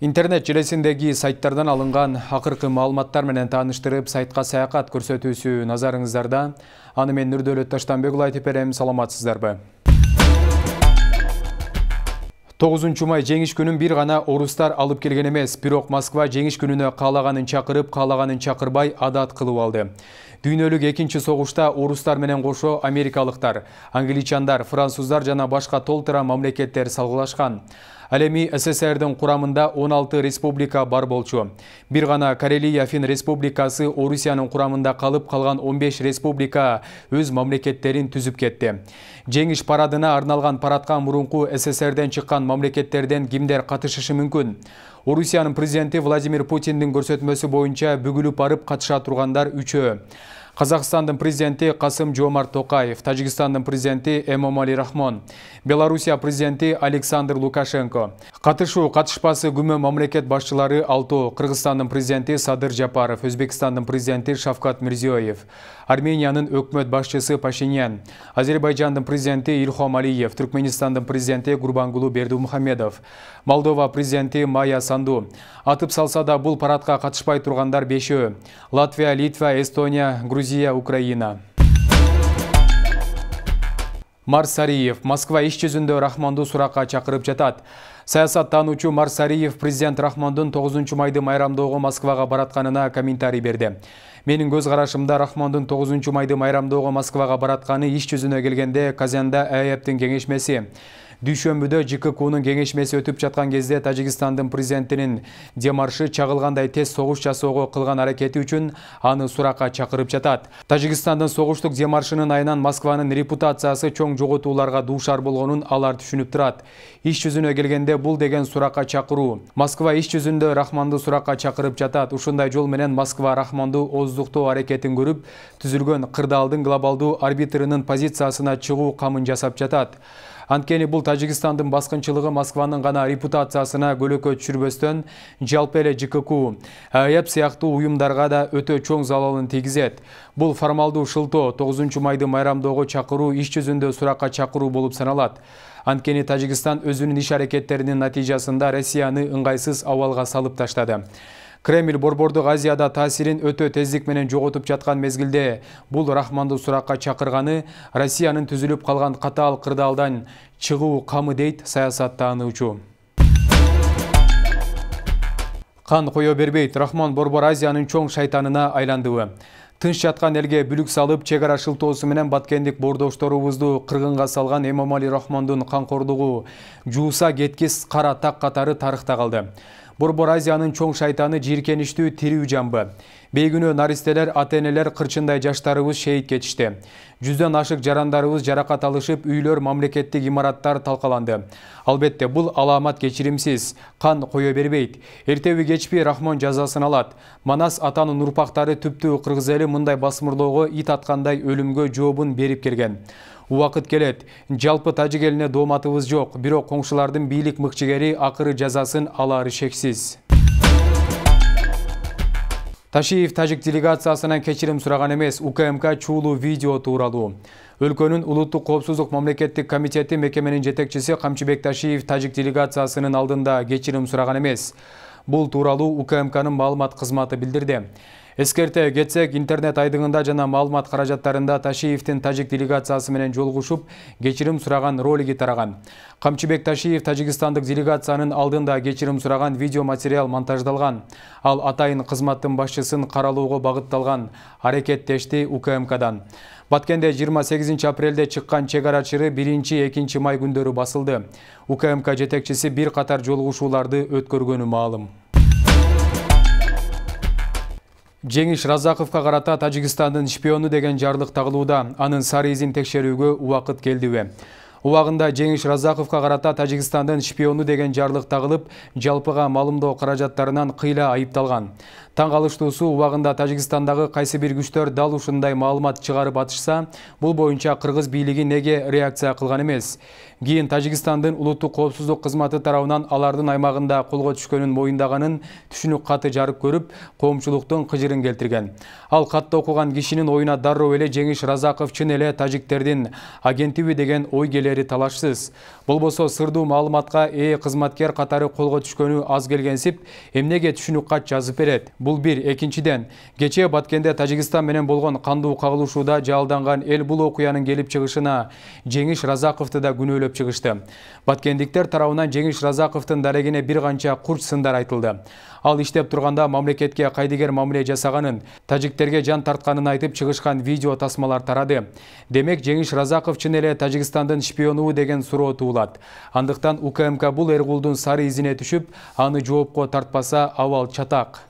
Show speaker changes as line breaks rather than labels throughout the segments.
интернет желесиндеги сайттардан алынган акыркы маалыматтар менен тааныштырып сайтка саякат көрсөтүүсү назарыңыздарда аны мен нурдөөлөт таштанбек уулу айтып берем саламатсыздарбы тогузунчу май жеңиш күнүн бир гана орустар алып келген эмес бирок москва жеңиш күнүнө каалаганын чакырып каалаганын чакырбай адат кылып алды дүйнөлүк экинчи согушта орустар менен кошо америкалыктар англичандар француздар жана башка толтура мамлекеттер салгылашкан Әлеми дің құрамында 16 республика бар болчу. Бір ғана Карелия Фин республикасы Орусияның құрамында қалып қалған 15 республика өз мамлекеттерін түзіп кетті. Женгіш парадына арналған парадқа мұрынқу ден шыққан мамлекеттерден кімдер қатышышы мүмкін? Орусияның президенті Владимир Путиндің көрсетмесі бойынша бүгіліп барып қатыша тұрғандар үші. Қазақстандың президенті Қасым Джомар Токаев, Тәжікстанның президенті Эмомали Рахмон, Белоруссия президенті Александр Лукашенко. Қатышу қатышпасы күмі мамлекет башшылары алту, Қырғызстанның президенті Садыр Жапаров, Өзбекстанның президенті Шавкат Мирзиоев, Арменияның өкмөт башшысы Пашинян, Азербайджандың президенті Ильхом Алиев, Түркменистандың президенті Гурбангулу Мухамедов, Молдова президенті Майя Санду. Атып салса да бұл парадқа қатышпай тұрғандар беші. Латвия, Литва, Эстония, Грузия грузия украина марс сариев москва иш жүзүндө рахмонду суракка чакырып жатат саясат таануучу марс сариев президент рахмондун тогузунчу майды майрамдоого москвага баратканына комментарий берди менин көз карашымда рахмондун тогузунчу майды майрамдоого москвага баратканы иш жүзүнө келгенде казанда еаэбдин кеңешмеси дүйшөмбүдө жккнун кеңешмеси өтүп жаткан кезде тажикстандын президентинин демаршы чагылгандай тез согуш жасоого кылган аракети үчүн аны суракка чакырып жатат тажикстандын согуштук демаршынын айынан москванын репутациясы чоң жоготууларга дуушар болгонун алар түшүнүп турат иш жүзүнө келгенде бул деген суракка чакыруу москва иш жүзүндө рахманды суракка чакырып жатат ушундай жол менен москва рахманды ооздуктоо аракетин көрүп түзүлгөн кырдаалдын глобалдуу арбитрынын позициясына чыгуу камын жасап жатат анткени бул тажикистандын баскынчылыгы москванын гана репутациясына көлөкө түшүрбөстөн жалпы эле жкк еаэб сыяктуу уюмдарга да өтө чоң залалын тийгизет бул формалдуу шылтоо тогузунчу майды майрамдоого чакыруу иш жүзүндө суракка чакыруу болуп саналат анткени тажикстан өзүнүн иш аракеттеринин натыйжасында россияны ыңгайсыз абалга салып таштады кремль борбордук азияда таасирин өтө тездик менен жоготуп жаткан мезгилде бул рахмандуу суракка чакырганы россиянын түзүлүп калган катаал кырдаалдан чыгуу камы дейт саясат таануучу кан кое бербейт рахман борбор азиянын чоң шайтанына айландыбы тынч жатқан элге бүлүк салып чек ара шылтоосу менен баткендик бордошторубузду кыргынга салған эмомали қанқордығы жуыса жууса қара кара так тарықта қалды. Бұр борбор Азияның чоң шайтаны жийиркеничтүү тирүү жамбы Бейгіні наристелер, атенелер қырчындай жаштарыбыз шейіт кетішті. Жүзден ашық жарандарыбыз жаракат алышып, үйлер мамлекеттик имараттар талқаланды. Албетте бұл аламат кечиримсиз, қан қоя бербейт. Ертеуі кечпи Рахмон жазасын алат. Манас атанын урпактары түптүү кыргыз эли мындай басмырлоого ит атқандай өлімгі жообун беріп келген убакыт келет жалпы тажик элине дооматыбыз жок бирок коңшулардын бийлик мыкчыгери акыры жазасын алары шексиз Ташиев тажик делегациясынан кечирим сұраған емес УКМК чуулу видео тууралуу. Өлкөнүн улуттук қопсузық Мамлекеттік Комитеті Мекеменін жетекчісі қамчыбек Ташиев тажик делегациясынын алдында кечирим сұраған емес. Бұл УКМК-ның маалымат қызматы білдірді. эскерте кетсек интернет айдыңында жана маалымат каражаттарында ташиевдин тажик делегациясы менен жолугушуп кечирим сураган ролиги тараган камчыбек ташиев тажикстандык делегациянын алдында кечирим сураган видео материал монтаждалган ал атайын кызматтын башчысын каралоого багытталган аракет дешти укмкдан баткенде жыйырма сегизинчи апрелде чыккан чек ара чыры биринчи экинчи май күндөрү басылды укмк жетекчиси бир катар жолугушууларды өткөргөнү маалым жеңиш разаковго карата тажикистандын шпиону деген жарлык тагылууда анын сары изин текшерүүгө убакыт келдиби убагында жеңиш разаковго карата тажикстандын шпиону деген жарлык тагылып жалпыга маалымдоо каражаттарынан кыйла айыпталган таң калыштуусу убагында тажикстандагы кайсы бир күчтөр дал ушундай маалымат чыгарып атышса бул боюнча кыргыз бийлиги неге реакция кылган эмес кейін тажикстандын улуттук коопсуздук кызматы тарабынан алардын аймагында колго түшкөнүн моюндаганын түшүнүк қаты жарып көрүп коомчулуктун кыжырын келтирген ал қатты окуган кишинин оюна дароо эле жеңиш разаков чын эле тажиктердин агентиби деген ой келери талашсыз болбосо сырдуу маалыматка ээ кызматкер катары колго түшкөнү аз келгенсип эмнеге түшүнүк кат жазып берет бул бир экинчиден кечээ баткенде тажикстан менен болгон кандуу кагылышууда жаалданган эл бул окуянын келип чыгышына жеңиш разақовты да күнөөлөп сөйлеп чыгышты баткендиктер тарауынан жеңиш Разақовтың дарегине бир канча курч сындар айтылды ал іштеп тұрғанда мамлекетке қайдыгер мамиле жасағанын тажиктерге жан тартқанын айтып чыгышкан видео тасмалар тарады демек жеңиш Разақов чын эле тажикстандын деген сұру туулат Андықтан укмк бұл эргулдун сары изине түшіп, аны жоопко тартпаса авал чатак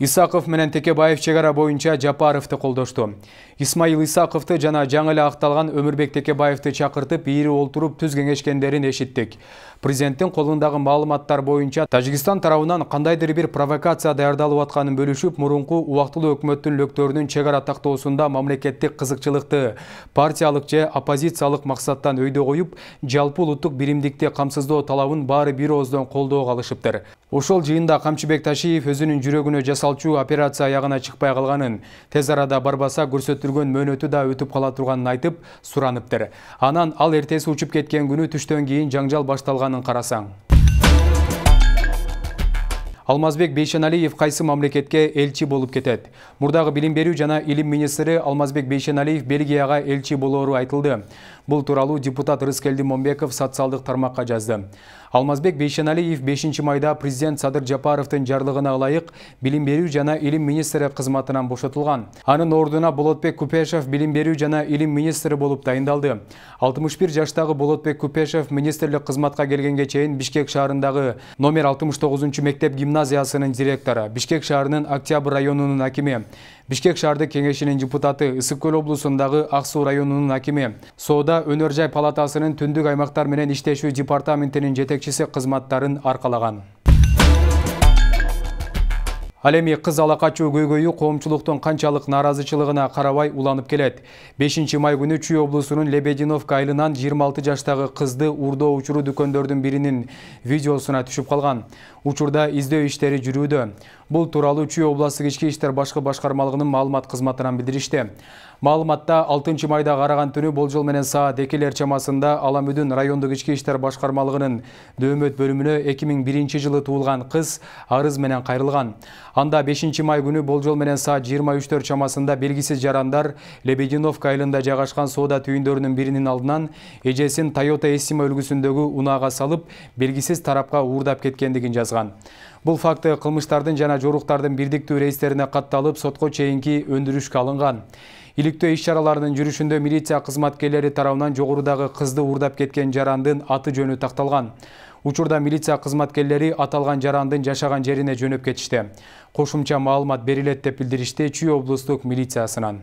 Исақов менен Текебаев чегара бойынша Жапаровты қолдошту. исмаил исаковду жана жаңы эле акталган өмүрбек текебаевди чакыртып ийри олтуруп түз кеңешкендерин эшиттик президенттин колундагы маалыматтар боюнча тажикстан тарабынан кандайдыр бир провокация даярдалып атканын бөлүшүп мурунку убактылуу өкмөттүн лөктөрүнүн чек ара тактоосунда мамлекеттик кызыкчылыкты партиялык же оппозициялык максаттан өйдө коюп жалпы улуттук биримдикти камсыздоо талабын баары бир ооздон колдоого алышыптыр ошол жыйында камчыбек ташиев өзүнүн жүрөгүнө жасалчу операция аягына чыкпай калганын тез арада барбаса көрсөтүл мөөнөтү да өтүп кала турганын айтып сураныптыр анан ал эртеси учуп кеткен күнү түштөн кийин жаңжал башталганын карасаң алмазбек бейшеналиев кайсы мамлекетке элчи болуп кетет мурдагы билим берүү жана илим министри алмазбек бейшеналиев бельгияга элчи болоору айтылды Бұл туралы депутат Рыскелді Момбеков социалдық тармаққа жазды. Алмазбек Бейшеналиев 5 майда президент Садыр Жапаровтың жарлығына алайық білім беру жана илим министрі қызматынан бұшытылған. Анын ордына Болотбек Купешев білім беру жана илим министрі болып дайындалды. 61 жаштағы Болотбек Купешов министрлік қызматқа келгенге чейін Бишкек шарындағы номер 69 мектеп гимназиясының директора Бишкек шарының Октябрь районунун акими, Бишкек шарды кеңешинин депутаты, Ысык көл облусундагы районының районунун акими, соода Өнержай палатасының түндүк аймақтар менен иштешүү департаментінің жетекшісі қызматтарын арқалаған. Әлемі қыз алақачу көйгөйү коомчулуктун канчалык нааразычылыгына карабай уланып келет. 5 май күнү Чүй облусунун Лебединовка айылынан 26 жаштагы қызды урдоо учуру дүкөндөрдүн биринин видеосуна түшүп калган. Учурда издөө иштери жүрүүдө. Бұл туралы Чүй обласы кешке іштер башқы башқармалығының маалымат қызматынан білдірішті. Маалыматта 6 майда қараған түні бол жыл менен саат декелер чамасында Аламүдін райондық ішке іштер башқармалығының дөмөт бөліміні 2001 жылы туылған қыз арыз менен қайрылған. Анда 5 май күні болжол менен саат 23 тер чамасында белгісіз жарандар Лебединовка айылында жағашқан сода түйіндерінің бірінің алдынан ежесін Toyota Estima үлгісіндегі унаға салып, белгісіз тарапқа уурдап кеткендігін жазған. бул факты кылмыштардын жана жоруктардын бирдиктүү рейстерине катталып сотко чейинки өндүрүшкө алынган иликтөө иш чараларынын жүрүшүндө милиция кызматкерлери тарабынан жогорудагы кызды уурдап кеткен жарандын аты жөнү такталган учурда милиция кызматкерлери аталган жарандын жашаган жерине жөнөп кетишти кошумча маалымат берилет деп билдиришти чүй облустук милициясынан